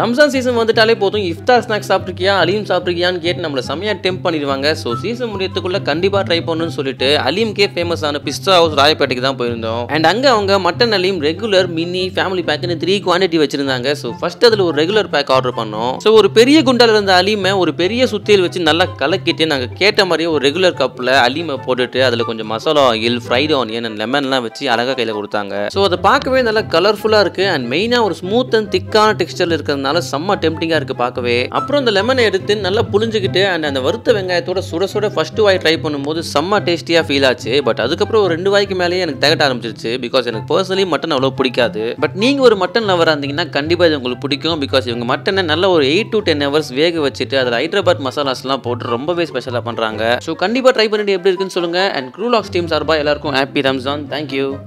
Ramzan season வந்துட்டாலே போதும் இஃப்தார் snacks சாப்பிட்ருக்கியா அலீம் சாப்பிட்ருக்கியான்னு கேட்டு நம்மளை செம்மையாக டெம்ப் பண்ணிடுவாங்க ஸோ சீசன் முடியத்துக்குள்ளே கண்டிப்பாக ட்ரை பண்ணணும்னு சொல்லிட்டு அலீம்கே ஃபேமஸான பிஸ்தா ஹவுஸ் ராயப்பேட்டைக்கு தான் போயிருந்தோம் அண்ட் அங்கே அவங்க mutton haleem regular mini family பேக்குன்னு த்ரீ குவான்டிட்டி வச்சிருந்தாங்க ஸோ ஃபர்ஸ்ட் அதில் ஒரு ரெகுலர் பேக் ஆர்டர் பண்ணோம் ஸோ ஒரு பெரிய குண்டால் இருந்த அலீமை ஒரு பெரிய சுத்தியில் வச்சு நல்லா கலக்கிட்டு நாங்கள் கேட்ட மாதிரியே ஒரு ரெகுலர் கப்பில் அலீமை போட்டுட்டு அதில் கொஞ்சம் masala oil fried onion and லெமன்லாம் வச்சு அழகாக கையில் கொடுத்தாங்க ஸோ அதை பார்க்கவே நல்லா கலர்ஃபுல்லாக இருக்குது அண்ட் மெயினாக ஒரு ஸ்மூத் அண்ட் திக்கான டெக்ஸ்டர் இருக்கிற இருக்கிறதுனால செம்ம டெம்டிங்காக இருக்குது பார்க்கவே அப்புறம் அந்த லெமனை எடுத்து நல்லா புளிஞ்சுக்கிட்டு அண்ட் அந்த வறுத்த வெங்காயத்தோட சுட சுட ஃபஸ்ட்டு வாய் ட்ரை பண்ணும்போது செம்ம டேஸ்டியாக ஃபீல் ஆச்சு பட் அதுக்கப்புறம் ஒரு ரெண்டு வாய்க்கு மேலேயே எனக்கு தகட்ட ஆரம்பிச்சிருச்சு பிகாஸ் எனக்கு பர்சனலி மட்டன் அவ்வளோ பிடிக்காது பட் நீங்கள் ஒரு மட்டன் லவராக இருந்தீங்கன்னா கண்டிப்பாக இது உங்களுக்கு பிடிக்கும் பிகாஸ் இவங்க மட்டனை நல்ல ஒரு எயிட் டு டென் ஹவர்ஸ் வேக வச்சுட்டு அதில் ஹைதராபாத் மசாலாஸ்லாம் போட்டு ரொம்பவே ஸ்பெஷலாக பண்ணுறாங்க ஸோ கண்டிப்பாக ட்ரை பண்ணிட்டு எப்படி இருக்குன்னு சொல்லுங்கள் அண்ட் க்ரூலாக்ஸ் டீம் சார்பாக எல்லாருக்கும் ஹாப்பி ரம்ஜான் தேங்க்யூ